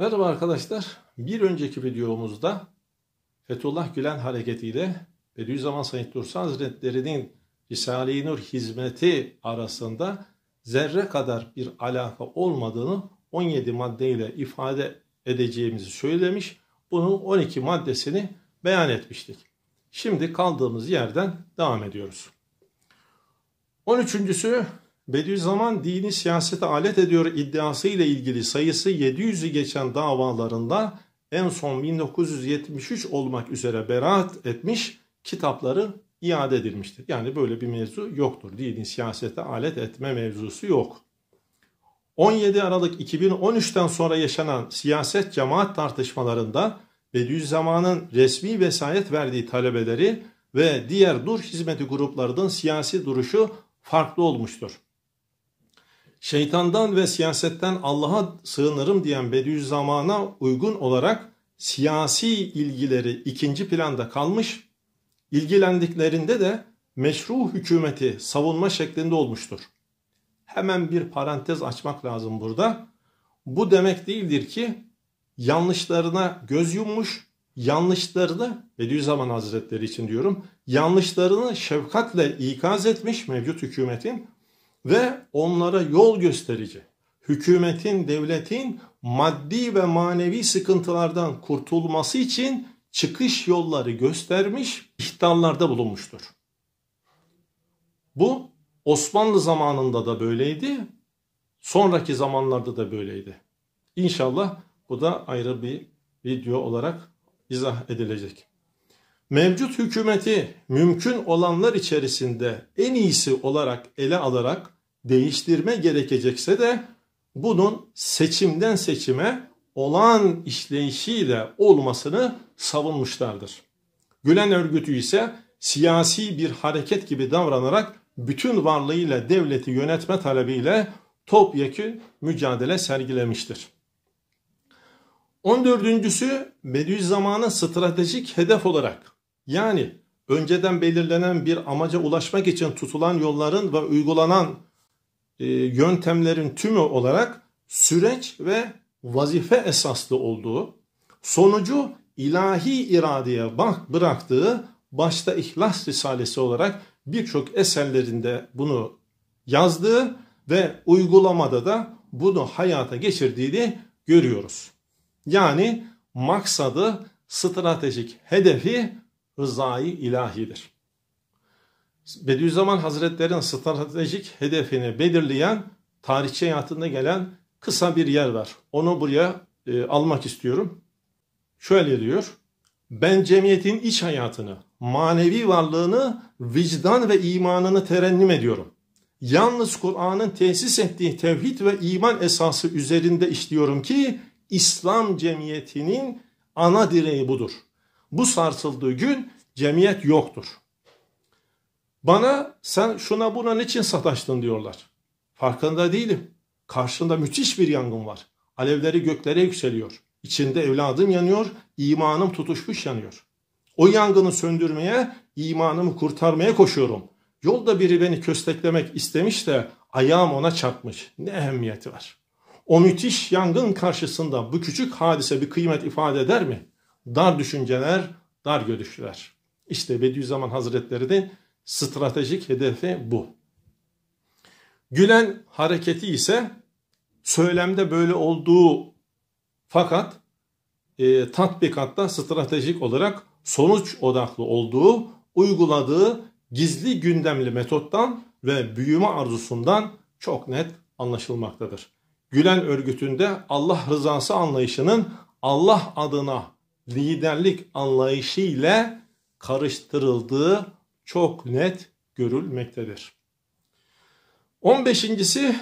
Merhaba arkadaşlar. Bir önceki videomuzda Fethullah Gülen hareketiyle Bediüzzaman Said Nursi Hazretleri'nin Risale-i Nur hizmeti arasında zerre kadar bir alaka olmadığını 17 maddeyle ifade edeceğimizi söylemiş. Bunun 12 maddesini beyan etmiştik. Şimdi kaldığımız yerden devam ediyoruz. 13.sü Bediüzzaman dini siyasete alet ediyor iddiası ile ilgili sayısı 700'ü geçen davalarında en son 1973 olmak üzere beraat etmiş kitapları iade edilmiştir. Yani böyle bir mevzu yoktur. Dini siyasete alet etme mevzusu yok. 17 Aralık 2013'ten sonra yaşanan siyaset cemaat tartışmalarında Bediüzzaman'ın resmi vesayet verdiği talebeleri ve diğer dur hizmeti gruplarının siyasi duruşu farklı olmuştur şeytandan ve siyasetten Allah'a sığınırım diyen Bediüzzaman'a uygun olarak siyasi ilgileri ikinci planda kalmış, ilgilendiklerinde de meşru hükümeti savunma şeklinde olmuştur. Hemen bir parantez açmak lazım burada. Bu demek değildir ki yanlışlarına göz yummuş, yanlışlarını Bediüzzaman Hazretleri için diyorum, yanlışlarını şefkatle ikaz etmiş mevcut hükümetin ve onlara yol gösterici, hükümetin, devletin maddi ve manevi sıkıntılardan kurtulması için çıkış yolları göstermiş, ihtarlarda bulunmuştur. Bu Osmanlı zamanında da böyleydi, sonraki zamanlarda da böyleydi. İnşallah bu da ayrı bir video olarak izah edilecek mevcut hükümeti mümkün olanlar içerisinde en iyisi olarak ele alarak değiştirme gerekecekse de bunun seçimden seçime olan işleyişiyle olmasını savunmuşlardır. Gülen örgütü ise siyasi bir hareket gibi davranarak bütün varlığıyla devleti yönetme talebiyle topyekün mücadele sergilemiştir. On dördüncüsü Bediüzzaman'ı stratejik hedef olarak yani önceden belirlenen bir amaca ulaşmak için tutulan yolların ve uygulanan e, yöntemlerin tümü olarak süreç ve vazife esaslı olduğu, sonucu ilahi iradeye bak bıraktığı başta İhlas Risalesi olarak birçok eserlerinde bunu yazdığı ve uygulamada da bunu hayata geçirdiğini görüyoruz. Yani maksadı, stratejik hedefi rızayı ilahidir. Bediüzzaman Hazretleri'nin stratejik hedefini belirleyen tarihçi hayatında gelen kısa bir yer var. Onu buraya e, almak istiyorum. Şöyle diyor. Ben cemiyetin iç hayatını, manevi varlığını, vicdan ve imanını terennim ediyorum. Yalnız Kur'an'ın tesis ettiği tevhid ve iman esası üzerinde işliyorum ki İslam cemiyetinin ana direği budur.'' Bu sarsıldığı gün cemiyet yoktur. Bana sen şuna buna niçin sataştın diyorlar. Farkında değilim. Karşında müthiş bir yangın var. Alevleri göklere yükseliyor. İçinde evladım yanıyor, imanım tutuşmuş yanıyor. O yangını söndürmeye, imanımı kurtarmaya koşuyorum. Yolda biri beni kösteklemek istemiş de ayağım ona çarpmış. Ne ehemmiyeti var. O müthiş yangın karşısında bu küçük hadise bir kıymet ifade eder mi? dar düşünceler, dar görüşler. İşte Bediüzzaman Hazretlerinin stratejik hedefi bu. Gülen hareketi ise söylemde böyle olduğu fakat e, tatbikatta stratejik olarak sonuç odaklı olduğu, uyguladığı gizli gündemli metottan ve büyüme arzusundan çok net anlaşılmaktadır. Gülen örgütünde Allah rızası anlayışının Allah adına liderlik anlayışı ile karıştırıldığı çok net görülmektedir. 15.si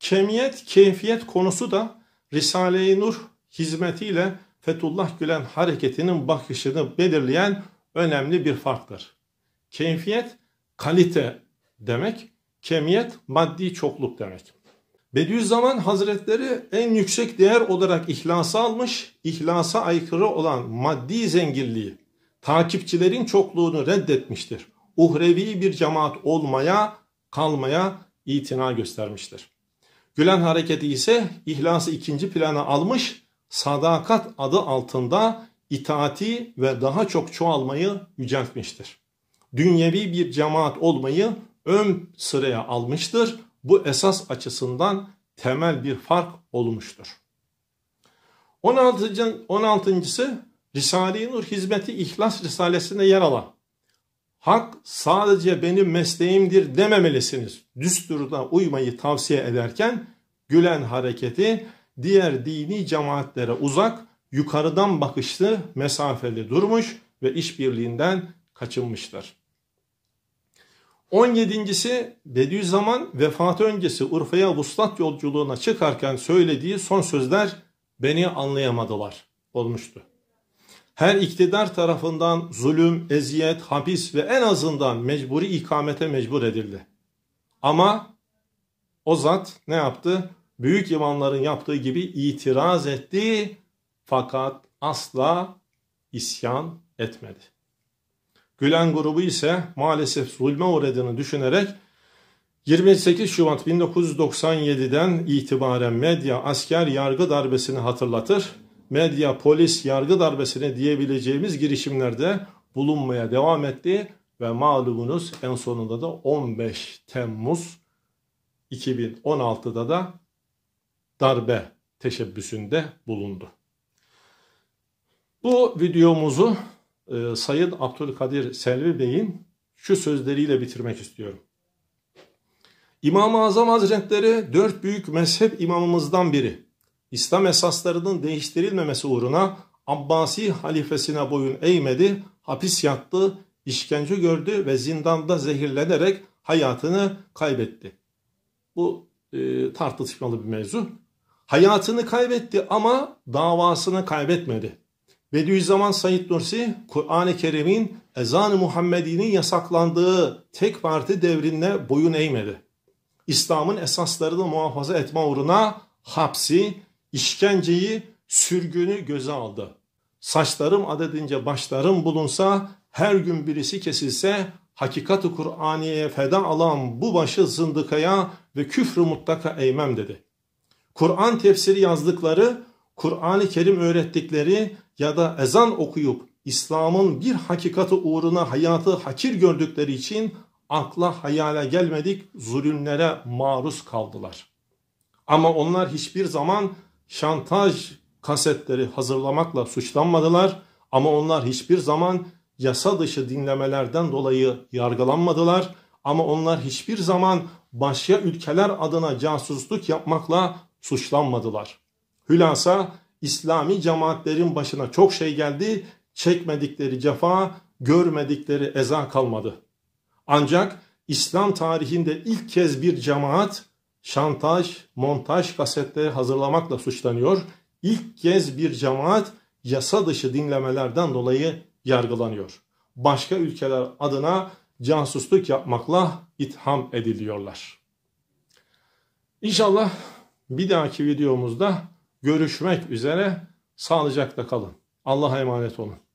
kemiyet keyfiyet konusu da Risale-i Nur hizmetiyle Fethullah Gülen hareketinin bakışını belirleyen önemli bir farktır. Keyfiyet kalite demek, kemiyet maddi çokluk demek. Bediüzzaman Hazretleri en yüksek değer olarak ihlasa almış, ihlasa aykırı olan maddi zenginliği, takipçilerin çokluğunu reddetmiştir. Uhrevi bir cemaat olmaya, kalmaya itina göstermiştir. Gülen hareketi ise ihlası ikinci plana almış, sadakat adı altında itaati ve daha çok çoğalmayı yüceltmiştir. Dünyevi bir cemaat olmayı ön sıraya almıştır bu esas açısından temel bir fark olmuştur. 16. 16.sı Risale-i Nur hizmeti İhlas Risalesi'nde yer alan Hak sadece benim mesleğimdir dememelisiniz. Düsturuna uymayı tavsiye ederken Gülen hareketi diğer dini cemaatlere uzak, yukarıdan bakışlı, mesafeli durmuş ve işbirliğinden kaçınmıştır. 17.si Bediüzzaman vefat öncesi Urfa'ya vuslat yolculuğuna çıkarken söylediği son sözler beni anlayamadılar olmuştu. Her iktidar tarafından zulüm, eziyet, hapis ve en azından mecburi ikamete mecbur edildi. Ama o zat ne yaptı? Büyük imamların yaptığı gibi itiraz etti fakat asla isyan etmedi. Gülen grubu ise maalesef zulme uğradığını düşünerek 28 Şubat 1997'den itibaren medya asker yargı darbesini hatırlatır. Medya polis yargı darbesine diyebileceğimiz girişimlerde bulunmaya devam etti ve malumunuz en sonunda da 15 Temmuz 2016'da da darbe teşebbüsünde bulundu. Bu videomuzu e, Sayın Abdülkadir Selvi Bey'in şu sözleriyle bitirmek istiyorum. İmam-ı Azam Hazretleri dört büyük mezhep imamımızdan biri. İslam esaslarının değiştirilmemesi uğruna Abbasi halifesine boyun eğmedi, hapis yattı, işkence gördü ve zindanda zehirlenerek hayatını kaybetti. Bu e, tartışmalı bir mevzu. Hayatını kaybetti ama davasını kaybetmedi. Bediüzzaman Said Nursi, Kur'an-ı Kerim'in ezan-ı Muhammedi'nin yasaklandığı tek parti devrine boyun eğmedi. İslam'ın esaslarını muhafaza etme uğruna hapsi, işkenceyi, sürgünü göze aldı. Saçlarım adedince başlarım bulunsa, her gün birisi kesilse, hakikat-ı Kur'aniye'ye feda alan bu başı zındıkaya ve küfrü mutlaka eğmem dedi. Kur'an tefsiri yazdıkları Kur'an-ı Kerim öğrettikleri ya da ezan okuyup İslam'ın bir hakikati uğruna hayatı hakir gördükleri için akla hayale gelmedik zulümlere maruz kaldılar. Ama onlar hiçbir zaman şantaj kasetleri hazırlamakla suçlanmadılar ama onlar hiçbir zaman yasa dışı dinlemelerden dolayı yargılanmadılar ama onlar hiçbir zaman başka ülkeler adına casusluk yapmakla suçlanmadılar. Hülasa İslami cemaatlerin başına çok şey geldi, çekmedikleri cefa, görmedikleri eza kalmadı. Ancak İslam tarihinde ilk kez bir cemaat şantaj, montaj kasetleri hazırlamakla suçlanıyor. İlk kez bir cemaat yasa dışı dinlemelerden dolayı yargılanıyor. Başka ülkeler adına casusluk yapmakla itham ediliyorlar. İnşallah bir dahaki videomuzda görüşmek üzere sağlıcakla kalın. Allah'a emanet olun.